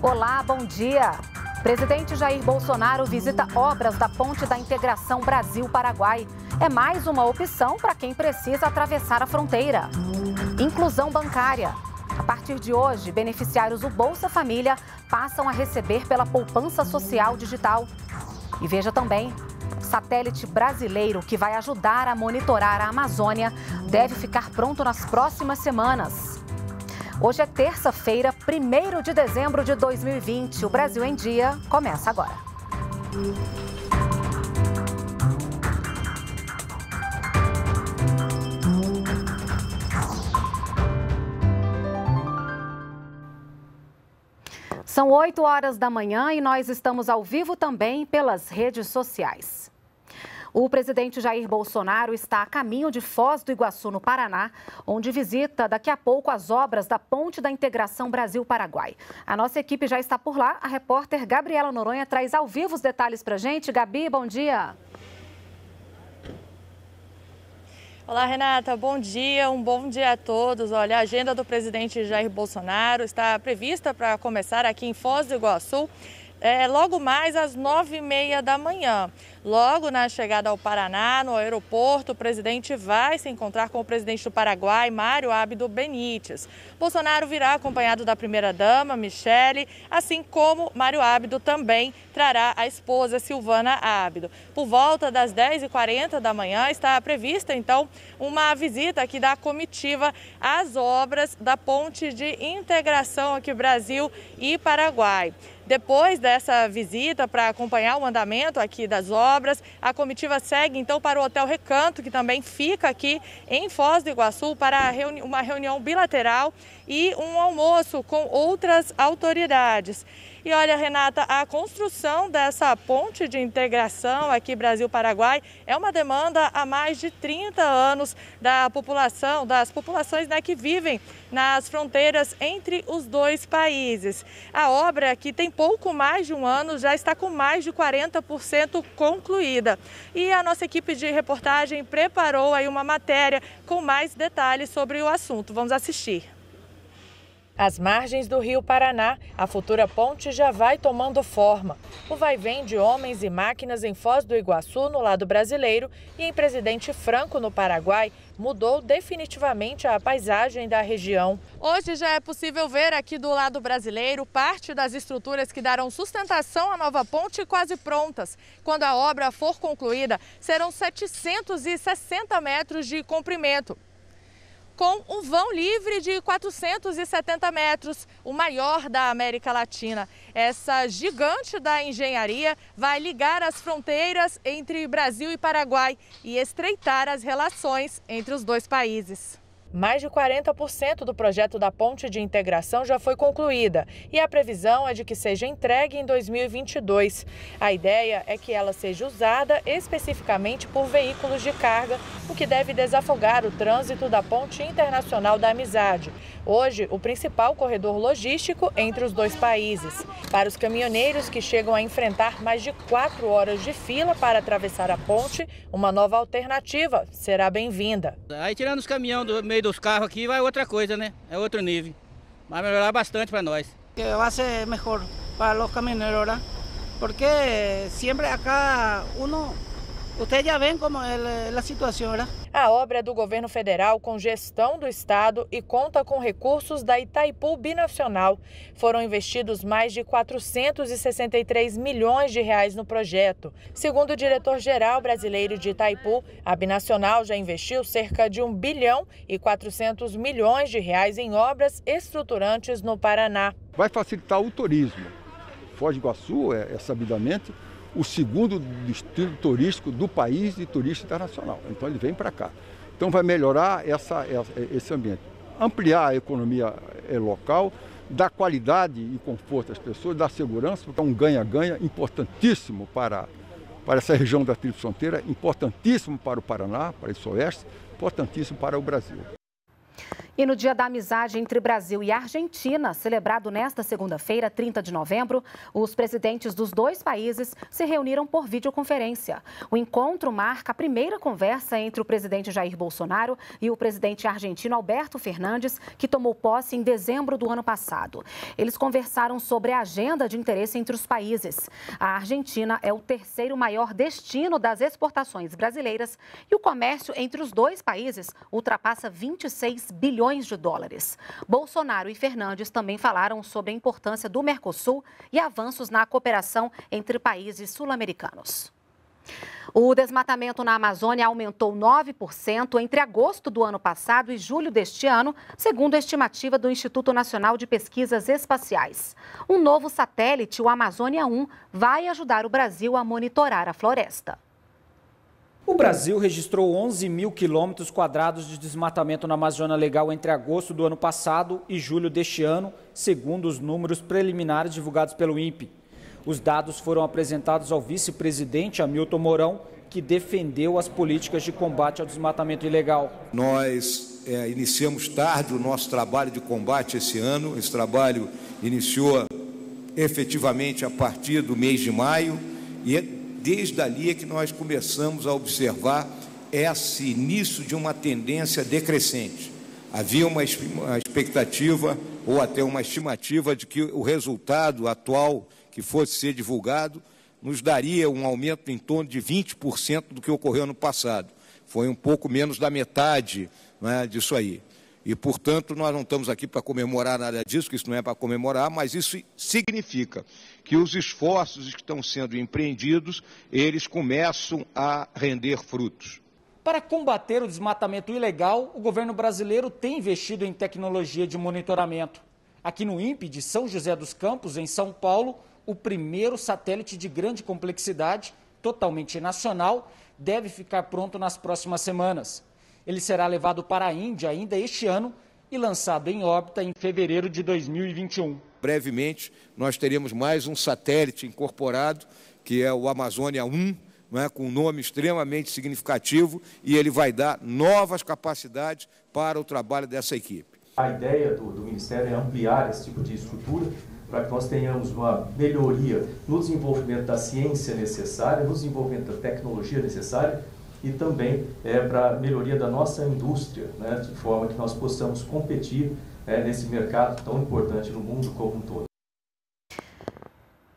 Olá, bom dia. Presidente Jair Bolsonaro visita obras da Ponte da Integração Brasil-Paraguai. É mais uma opção para quem precisa atravessar a fronteira. Inclusão bancária. A partir de hoje, beneficiários do Bolsa Família passam a receber pela poupança social digital. E veja também: satélite brasileiro que vai ajudar a monitorar a Amazônia deve ficar pronto nas próximas semanas. Hoje é terça-feira, 1 de dezembro de 2020. O Brasil em Dia começa agora. São 8 horas da manhã e nós estamos ao vivo também pelas redes sociais. O presidente Jair Bolsonaro está a caminho de Foz do Iguaçu, no Paraná, onde visita daqui a pouco as obras da Ponte da Integração Brasil-Paraguai. A nossa equipe já está por lá. A repórter Gabriela Noronha traz ao vivo os detalhes para gente. Gabi, bom dia. Olá, Renata. Bom dia. Um bom dia a todos. Olha, a agenda do presidente Jair Bolsonaro está prevista para começar aqui em Foz do Iguaçu é, logo mais às nove e meia da manhã. Logo na chegada ao Paraná, no aeroporto, o presidente vai se encontrar com o presidente do Paraguai, Mário Abdo Benítez. Bolsonaro virá acompanhado da primeira-dama, Michele, assim como Mário Abdo também trará a esposa, Silvana Abdo. Por volta das 10h40 da manhã está prevista, então, uma visita aqui da comitiva às obras da ponte de integração aqui Brasil e Paraguai. Depois dessa visita para acompanhar o andamento aqui das obras, a comitiva segue então para o Hotel Recanto, que também fica aqui em Foz do Iguaçu, para reuni uma reunião bilateral e um almoço com outras autoridades. E olha, Renata, a construção dessa ponte de integração aqui Brasil-Paraguai é uma demanda há mais de 30 anos da população, das populações né, que vivem nas fronteiras entre os dois países. A obra, que tem pouco mais de um ano, já está com mais de 40% concluída. E a nossa equipe de reportagem preparou aí uma matéria com mais detalhes sobre o assunto. Vamos assistir. Às margens do Rio Paraná, a futura ponte já vai tomando forma. O vai-vem de homens e máquinas em Foz do Iguaçu, no lado brasileiro, e em Presidente Franco, no Paraguai, mudou definitivamente a paisagem da região. Hoje já é possível ver aqui do lado brasileiro parte das estruturas que darão sustentação à nova ponte quase prontas. Quando a obra for concluída, serão 760 metros de comprimento com um vão livre de 470 metros, o maior da América Latina. Essa gigante da engenharia vai ligar as fronteiras entre Brasil e Paraguai e estreitar as relações entre os dois países. Mais de 40% do projeto da ponte de integração já foi concluída e a previsão é de que seja entregue em 2022. A ideia é que ela seja usada especificamente por veículos de carga, o que deve desafogar o trânsito da Ponte Internacional da Amizade, hoje o principal corredor logístico entre os dois países. Para os caminhoneiros que chegam a enfrentar mais de quatro horas de fila para atravessar a ponte, uma nova alternativa será bem-vinda. Aí tirando os caminhões do meio aí dos carros aqui vai outra coisa, né? É outro nível. Vai melhorar bastante para nós. vai ser melhor para os caminhoneiros, né? porque sempre acá um vocês já veem como é a situação, né? A obra é do governo federal com gestão do estado e conta com recursos da Itaipu Binacional. Foram investidos mais de 463 milhões de reais no projeto. Segundo o diretor-geral brasileiro de Itaipu, a Binacional já investiu cerca de 1 bilhão e 400 milhões de reais em obras estruturantes no Paraná. Vai facilitar o turismo. Foz do Iguaçu é, é sabidamente o segundo destino turístico do país de turista internacional. Então ele vem para cá. Então vai melhorar essa, essa, esse ambiente. Ampliar a economia eh, local, dar qualidade e conforto às pessoas, dar segurança, porque é um ganha-ganha importantíssimo para, para essa região da Tríplice Fronteira, importantíssimo para o Paraná, para o Oeste, importantíssimo para o Brasil. E no Dia da Amizade entre Brasil e Argentina, celebrado nesta segunda-feira, 30 de novembro, os presidentes dos dois países se reuniram por videoconferência. O encontro marca a primeira conversa entre o presidente Jair Bolsonaro e o presidente argentino Alberto Fernandes, que tomou posse em dezembro do ano passado. Eles conversaram sobre a agenda de interesse entre os países. A Argentina é o terceiro maior destino das exportações brasileiras e o comércio entre os dois países ultrapassa 26 bilhões bilhões de dólares. Bolsonaro e Fernandes também falaram sobre a importância do Mercosul e avanços na cooperação entre países sul-americanos. O desmatamento na Amazônia aumentou 9% entre agosto do ano passado e julho deste ano, segundo a estimativa do Instituto Nacional de Pesquisas Espaciais. Um novo satélite, o Amazônia 1, vai ajudar o Brasil a monitorar a floresta. O Brasil registrou 11 mil quilômetros quadrados de desmatamento na Amazônia Legal entre agosto do ano passado e julho deste ano, segundo os números preliminares divulgados pelo INPE. Os dados foram apresentados ao vice-presidente Hamilton Mourão, que defendeu as políticas de combate ao desmatamento ilegal. Nós é, iniciamos tarde o nosso trabalho de combate esse ano. Esse trabalho iniciou efetivamente a partir do mês de maio e desde ali é que nós começamos a observar esse início de uma tendência decrescente. Havia uma expectativa ou até uma estimativa de que o resultado atual que fosse ser divulgado nos daria um aumento em torno de 20% do que ocorreu no passado. Foi um pouco menos da metade né, disso aí. E, portanto, nós não estamos aqui para comemorar nada disso, que isso não é para comemorar, mas isso significa que os esforços que estão sendo empreendidos, eles começam a render frutos. Para combater o desmatamento ilegal, o governo brasileiro tem investido em tecnologia de monitoramento. Aqui no INPE de São José dos Campos, em São Paulo, o primeiro satélite de grande complexidade, totalmente nacional, deve ficar pronto nas próximas semanas. Ele será levado para a Índia ainda este ano e lançado em órbita em fevereiro de 2021. Brevemente, nós teremos mais um satélite incorporado, que é o Amazônia 1, é? com um nome extremamente significativo, e ele vai dar novas capacidades para o trabalho dessa equipe. A ideia do, do Ministério é ampliar esse tipo de estrutura para que nós tenhamos uma melhoria no desenvolvimento da ciência necessária, no desenvolvimento da tecnologia necessária e também é, para a melhoria da nossa indústria, né, de forma que nós possamos competir é, nesse mercado tão importante no mundo como um todo.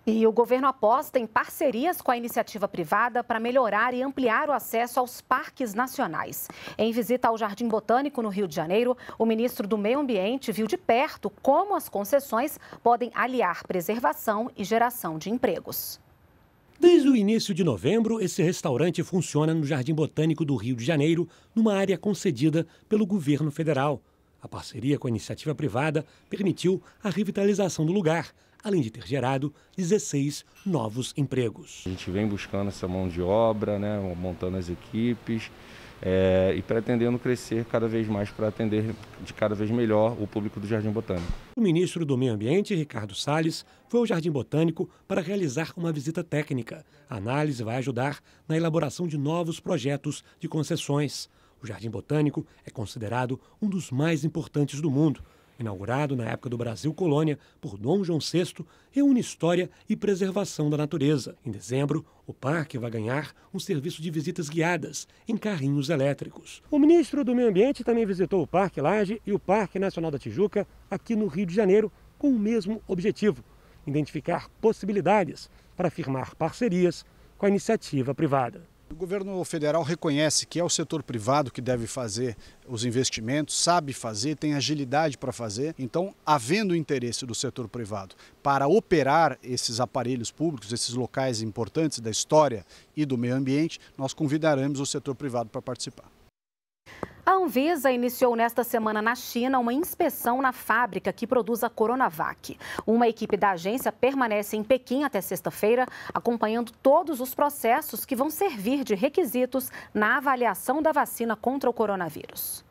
E o governo aposta em parcerias com a iniciativa privada para melhorar e ampliar o acesso aos parques nacionais. Em visita ao Jardim Botânico no Rio de Janeiro, o ministro do Meio Ambiente viu de perto como as concessões podem aliar preservação e geração de empregos. Desde o início de novembro, esse restaurante funciona no Jardim Botânico do Rio de Janeiro, numa área concedida pelo governo federal. A parceria com a iniciativa privada permitiu a revitalização do lugar, além de ter gerado 16 novos empregos. A gente vem buscando essa mão de obra, né, montando as equipes, é, e pretendendo crescer cada vez mais para atender de cada vez melhor o público do Jardim Botânico. O ministro do Meio Ambiente, Ricardo Salles, foi ao Jardim Botânico para realizar uma visita técnica. A análise vai ajudar na elaboração de novos projetos de concessões. O Jardim Botânico é considerado um dos mais importantes do mundo inaugurado na época do Brasil Colônia por Dom João VI, reúne história e preservação da natureza. Em dezembro, o parque vai ganhar um serviço de visitas guiadas em carrinhos elétricos. O ministro do Meio Ambiente também visitou o Parque Laje e o Parque Nacional da Tijuca, aqui no Rio de Janeiro, com o mesmo objetivo: identificar possibilidades para firmar parcerias com a iniciativa privada. O governo federal reconhece que é o setor privado que deve fazer os investimentos, sabe fazer, tem agilidade para fazer. Então, havendo interesse do setor privado para operar esses aparelhos públicos, esses locais importantes da história e do meio ambiente, nós convidaremos o setor privado para participar. A Anvisa iniciou nesta semana na China uma inspeção na fábrica que produz a Coronavac. Uma equipe da agência permanece em Pequim até sexta-feira, acompanhando todos os processos que vão servir de requisitos na avaliação da vacina contra o coronavírus.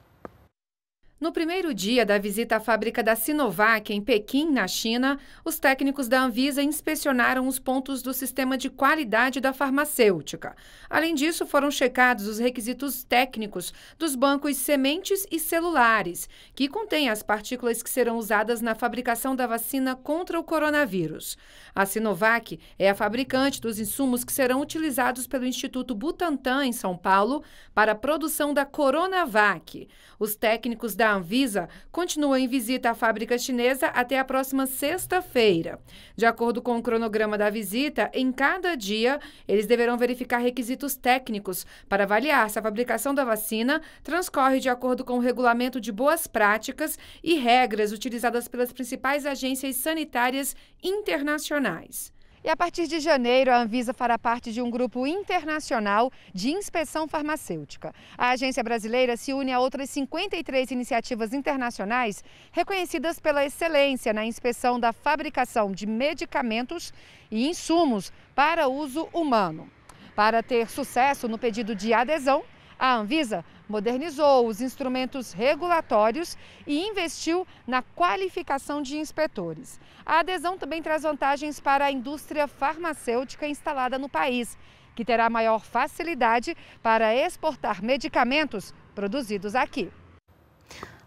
No primeiro dia da visita à fábrica da Sinovac em Pequim, na China, os técnicos da Anvisa inspecionaram os pontos do sistema de qualidade da farmacêutica. Além disso, foram checados os requisitos técnicos dos bancos sementes e celulares, que contêm as partículas que serão usadas na fabricação da vacina contra o coronavírus. A Sinovac é a fabricante dos insumos que serão utilizados pelo Instituto Butantan, em São Paulo, para a produção da Coronavac. Os técnicos da da Anvisa continua em visita à fábrica chinesa até a próxima sexta-feira. De acordo com o cronograma da visita, em cada dia eles deverão verificar requisitos técnicos para avaliar se a fabricação da vacina transcorre de acordo com o regulamento de boas práticas e regras utilizadas pelas principais agências sanitárias internacionais. E a partir de janeiro, a Anvisa fará parte de um grupo internacional de inspeção farmacêutica. A agência brasileira se une a outras 53 iniciativas internacionais reconhecidas pela excelência na inspeção da fabricação de medicamentos e insumos para uso humano. Para ter sucesso no pedido de adesão, a Anvisa modernizou os instrumentos regulatórios e investiu na qualificação de inspetores. A adesão também traz vantagens para a indústria farmacêutica instalada no país, que terá maior facilidade para exportar medicamentos produzidos aqui.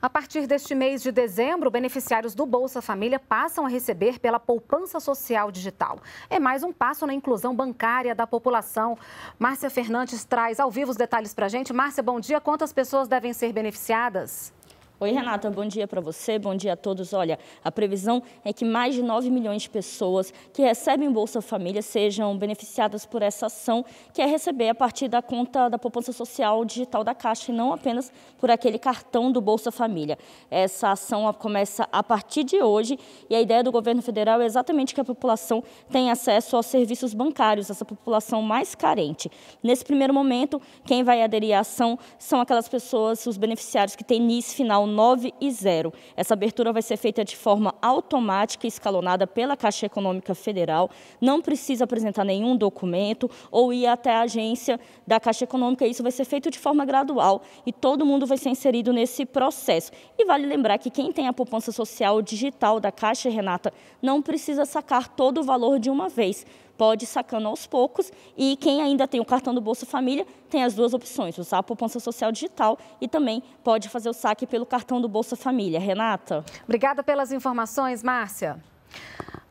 A partir deste mês de dezembro, beneficiários do Bolsa Família passam a receber pela poupança social digital. É mais um passo na inclusão bancária da população. Márcia Fernandes traz ao vivo os detalhes para a gente. Márcia, bom dia. Quantas pessoas devem ser beneficiadas? Oi, Renata, bom dia para você, bom dia a todos. Olha, a previsão é que mais de 9 milhões de pessoas que recebem Bolsa Família sejam beneficiadas por essa ação, que é receber a partir da conta da poupança social digital da Caixa e não apenas por aquele cartão do Bolsa Família. Essa ação começa a partir de hoje e a ideia do governo federal é exatamente que a população tenha acesso aos serviços bancários, essa população mais carente. Nesse primeiro momento, quem vai aderir à ação são aquelas pessoas, os beneficiários que têm NIS final terminal 9 e 0. Essa abertura vai ser feita de forma automática e escalonada pela Caixa Econômica Federal. Não precisa apresentar nenhum documento ou ir até a agência da Caixa Econômica. Isso vai ser feito de forma gradual e todo mundo vai ser inserido nesse processo. E vale lembrar que quem tem a poupança social digital da Caixa, Renata, não precisa sacar todo o valor de uma vez pode ir sacando aos poucos. E quem ainda tem o cartão do Bolsa Família tem as duas opções, usar a poupança social digital e também pode fazer o saque pelo cartão do Bolsa Família. Renata? Obrigada pelas informações, Márcia.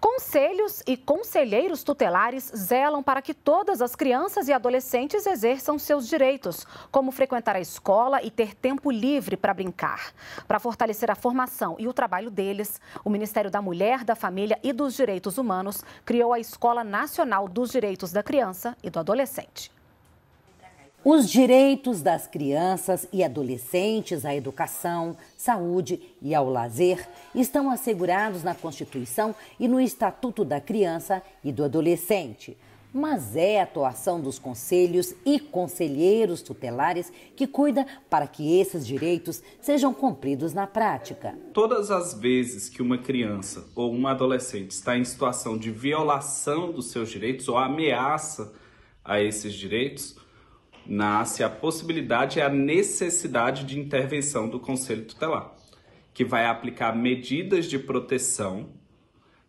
Conselhos e conselheiros tutelares zelam para que todas as crianças e adolescentes exerçam seus direitos, como frequentar a escola e ter tempo livre para brincar. Para fortalecer a formação e o trabalho deles, o Ministério da Mulher, da Família e dos Direitos Humanos criou a Escola Nacional dos Direitos da Criança e do Adolescente. Os direitos das crianças e adolescentes à educação, saúde e ao lazer estão assegurados na Constituição e no Estatuto da Criança e do Adolescente. Mas é a atuação dos conselhos e conselheiros tutelares que cuida para que esses direitos sejam cumpridos na prática. Todas as vezes que uma criança ou um adolescente está em situação de violação dos seus direitos ou ameaça a esses direitos, nasce a possibilidade e é a necessidade de intervenção do Conselho Tutelar, que vai aplicar medidas de proteção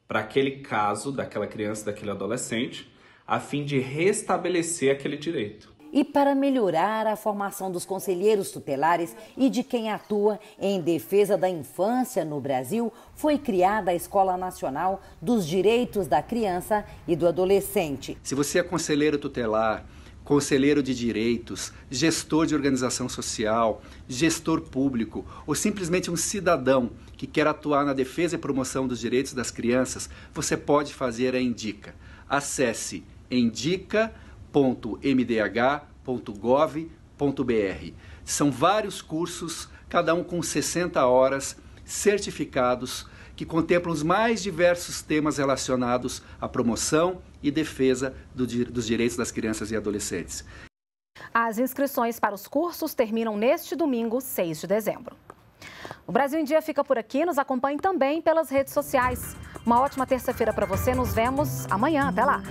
para aquele caso daquela criança, daquele adolescente, a fim de restabelecer aquele direito e para melhorar a formação dos conselheiros tutelares e de quem atua em defesa da infância no Brasil, foi criada a Escola Nacional dos Direitos da Criança e do Adolescente. Se você é conselheiro tutelar, conselheiro de direitos, gestor de organização social, gestor público ou simplesmente um cidadão que quer atuar na defesa e promoção dos direitos das crianças, você pode fazer a Indica. Acesse indica.mdh.gov.br. São vários cursos, cada um com 60 horas certificados que contemplam os mais diversos temas relacionados à promoção e defesa do, dos direitos das crianças e adolescentes. As inscrições para os cursos terminam neste domingo, 6 de dezembro. O Brasil em Dia fica por aqui. Nos acompanhe também pelas redes sociais. Uma ótima terça-feira para você. Nos vemos amanhã. Até lá.